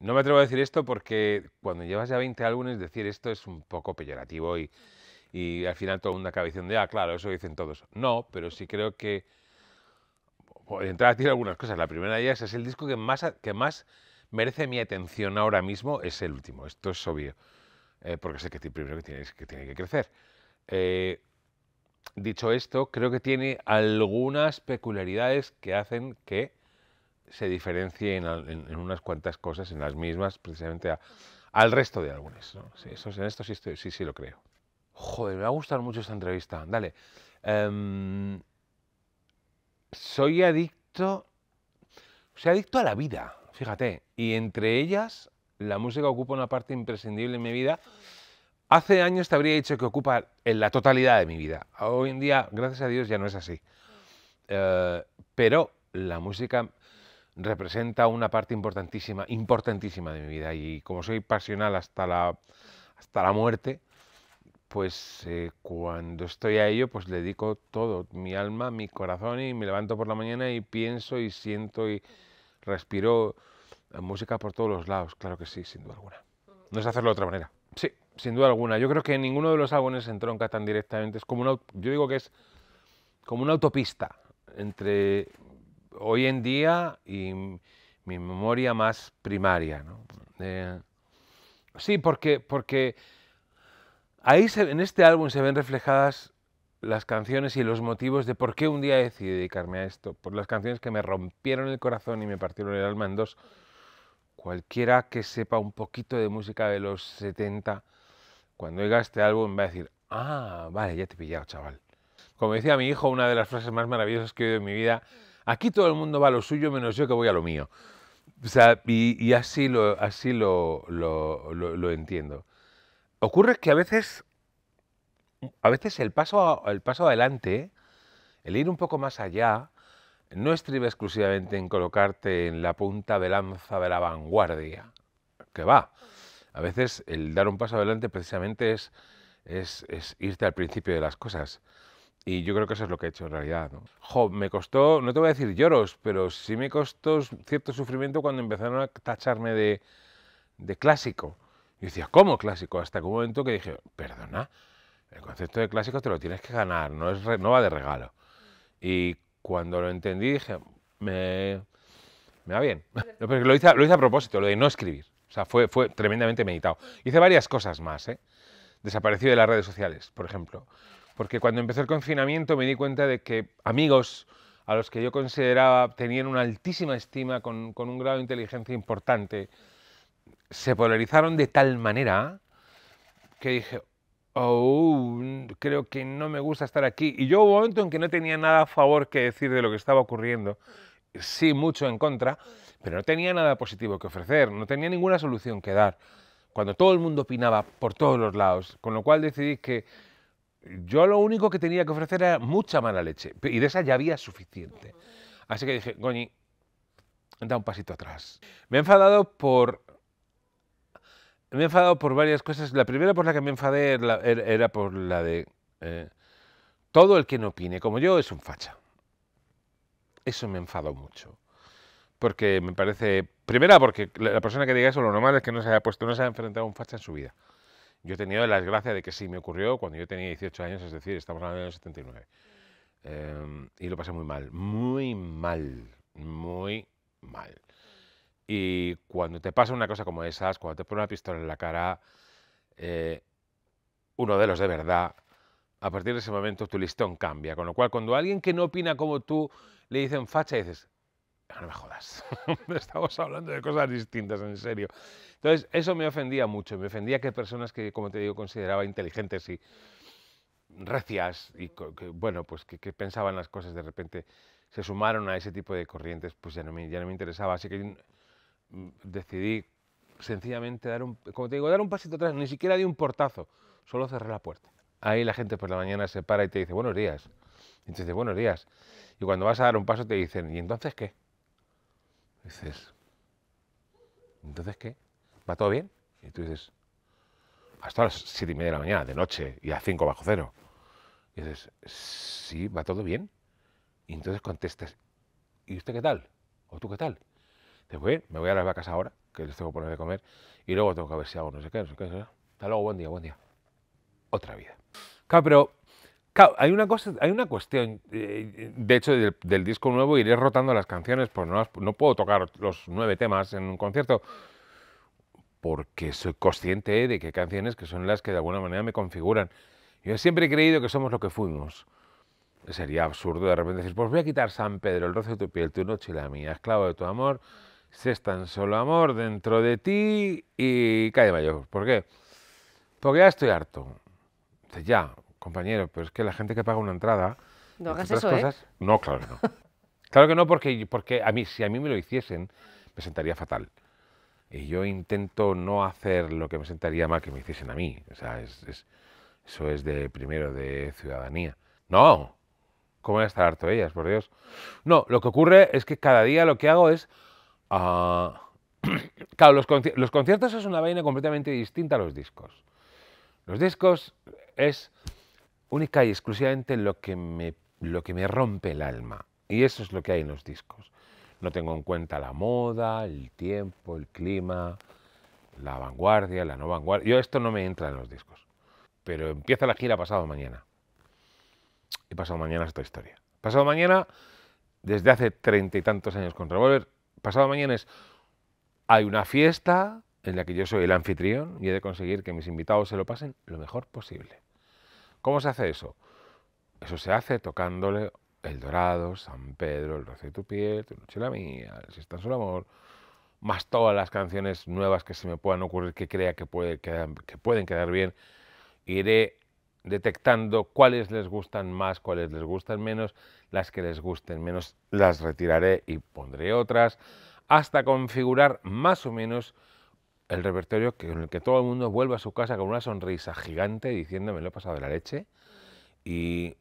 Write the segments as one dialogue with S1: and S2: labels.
S1: No me atrevo a decir esto porque cuando llevas ya 20 álbumes, decir esto es un poco peyorativo y, al final el una acaba de, ah, claro, eso dicen todos. No, pero sí creo que. entrar a decir algunas cosas. La primera de ellas es el disco que más, que más merece mi atención ahora mismo, es el último. Esto es obvio. Eh, porque sé que primero que tiene, que, tiene que crecer. Eh, dicho esto, creo que tiene algunas peculiaridades que hacen que se diferencie en, unas cuantas cosas, en las mismas, precisamente al resto de álbumes. en esto sí, sí, sí lo creo. Joder, me ha gustado mucho esta entrevista. Dale. Em, soy adicto. Soy adicto a la vida, fíjate. Y entre ellas, la música ocupa una parte imprescindible en mi vida. Hace años te habría dicho que ocupa en la totalidad de mi vida. Hoy en día, gracias a Dios, ya no es así. Eh, pero la música representa una parte importantísima, importantísima de mi vida. Y como soy pasional hasta la, hasta la muerte, pues eh, cuando estoy a ello, pues le dedico todo, mi alma, mi corazón, y me levanto por la mañana y pienso y siento y respiro eh, música por todos los lados, claro que sí, sin duda alguna. No es hacerlo de otra manera. Sí, sin duda alguna. Yo creo que ninguno de los álbumes se entronca tan directamente. Es como yo digo que es como una autopista entre hoy en día y mi memoria más primaria. ¿no? Eh, sí, porque, porque ahí en este álbum se ven reflejadas las canciones y los motivos de por qué un día decidí dedicarme a esto. Por las canciones que me rompieron el corazón y me partieron el alma en dos. Cualquiera que sepa un poquito de música de los 70, cuando oiga este álbum va a decir, ah, vale, ya te he pillado, chaval. Como decía mi hijo, una de las frases más maravillosas que he oído en mi vida Aquí todo el mundo va a lo suyo menos yo que voy a lo mío. y, así, lo, así lo, entiendo. Ocurre que a veces, a veces el, paso, el paso adelante, el ir un poco más allá, no estriba exclusivamente en colocarte en la punta de lanza de la vanguardia. Que va. A veces el dar un paso adelante precisamente es, es irte al principio de las cosas. Y yo creo que eso es lo que he hecho en realidad. ¿no? Jo, me costó, no te voy a decir lloros, pero sí me costó cierto sufrimiento cuando empezaron a tacharme de, de clásico. Y decía, ¿cómo clásico? Hasta que un momento que dije, perdona, el concepto de clásico te lo tienes que ganar, no, es va de regalo. Y cuando lo entendí dije, me, me va bien. lo hice, lo a propósito, lo de no escribir. O sea, fue, fue tremendamente meditado. Hice varias cosas más, ¿eh? Desaparecí de las redes sociales, por ejemplo porque cuando empecé el confinamiento me di cuenta de que amigos a los que yo consideraba tenían una altísima estima, con, un grado de inteligencia importante, se polarizaron de tal manera que dije, oh, creo que no me gusta estar aquí. Y yo hubo un momento en que no tenía nada a favor que decir de lo que estaba ocurriendo, sí mucho en contra, pero no tenía nada positivo que ofrecer, no tenía ninguna solución que dar, cuando todo el mundo opinaba por todos los lados, con lo cual decidí que yo lo único que tenía que ofrecer era mucha mala leche. Y de esa ya había suficiente. Así que dije, Goñi, da un pasito atrás. Me he enfadado por... Me he enfadado por varias cosas. La primera por la que me enfadé era er, por la de... Eh, todo el que no opine como yo es un facha. Eso me enfadó mucho. Porque me parece... Primera, porque la persona que diga eso, lo normal es que no se haya puesto, no se haya enfrentado a un facha en su vida. Yo he tenido la desgracia de que sí me ocurrió cuando yo tenía 18 años, es decir, estamos hablando del 79. Em, y lo pasé muy mal, muy mal, muy mal. Y cuando te pasa una cosa como esas, cuando te ponen una pistola en la cara, eh, uno de los de verdad, a partir de ese momento tu listón cambia. Con lo cual, cuando alguien que no opina como tú le dicen facha, dices, no me jodas, estamos hablando de cosas distintas, en serio. Entonces, eso me ofendía mucho, me ofendía que personas que, como te digo, consideraba inteligentes y recias y bueno, pues que, pensaban las cosas de repente se sumaron a ese tipo de corrientes, pues ya no me, interesaba, así que mm, decidí sencillamente dar un, como te digo, dar un pasito atrás, ni siquiera di un portazo, solo cerré la puerta. Ahí la gente por la mañana se para y te dice, buenos días. Y te dice, buenos días. Y cuando vas a dar un paso te dicen, ¿y entonces qué? Dices, ¿entonces qué? ¿Va todo bien? Y tú dices, hasta las siete y media de la mañana, de noche, y a 5 bajo cero. Y dices, sí, va todo bien. Y entonces contestas, ¿y usted qué tal? ¿O tú qué tal? voy pues me voy a las vacas ahora, que les tengo que poner de comer, y luego tengo que ver si hago no sé qué, no sé qué. No Hasta luego, buen día, buen día. Otra vida. pero Claro, hay una, cosa, hay una cuestión, eh, de hecho, del, disco nuevo iré rotando las canciones, pues no, no puedo tocar los nueve temas en un concierto, porque soy consciente de que hay canciones que son las que de alguna manera me configuran. Yo siempre he creído que somos lo que fuimos. Sería absurdo de repente decir, pues voy a quitar San Pedro, el roce de tu piel, tu noche y la mía, esclavo de tu amor, si es tan solo amor dentro de ti y calle mayor. ¿Por qué? Porque ya estoy harto. Ya, compañero, pero es que la gente que paga una entrada... No hagas eso, ¿eh? cosas, ¿eh? No, claro que no. claro que no, porque, porque a mí, si a mí me lo hiciesen, me sentaría fatal. Y yo intento no hacer lo que me sentaría mal que me hiciesen a mí. O sea, es, eso es de primero, de ciudadanía. No, ¿cómo voy a estar harto ellas, por Dios? No, lo que ocurre es que cada día lo que hago es... Ah, claro, los, los conciertos es una vaina completamente distinta a los discos. Los discos es única y exclusivamente lo que, me, lo que me rompe el alma. Y eso es lo que hay en los discos. No tengo en cuenta la moda, el tiempo, el clima, la vanguardia, la no vanguardia. Yo esto no me entra en los discos. Pero empieza la gira pasado mañana. Y pasado mañana es toda historia. Pasado mañana, desde hace treinta y tantos años con Revolver, pasado mañana es, hay una fiesta en la que yo soy el anfitrión y he de conseguir que mis invitados se lo pasen lo mejor posible. ¿Cómo se hace eso? Eso se hace tocándole El Dorado, San Pedro, El Roce de tu piel, Tu noche la mía, El Sistán su amor, más todas las canciones nuevas que se me puedan ocurrir que crea que pueden quedar bien. Iré detectando cuáles les gustan más, cuáles les gustan menos, las que les gusten menos las retiraré y pondré otras, hasta configurar más o menos el repertorio que, en el que todo el mundo vuelve a su casa con una sonrisa gigante diciéndome lo he pasado de la leche y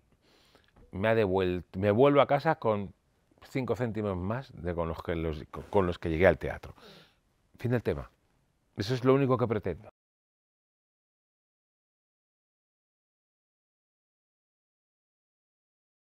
S1: me, ha devuelto, me vuelvo a casa con cinco céntimos más de con, los que con los que llegué al teatro. Fin del tema. Eso es lo único que pretendo.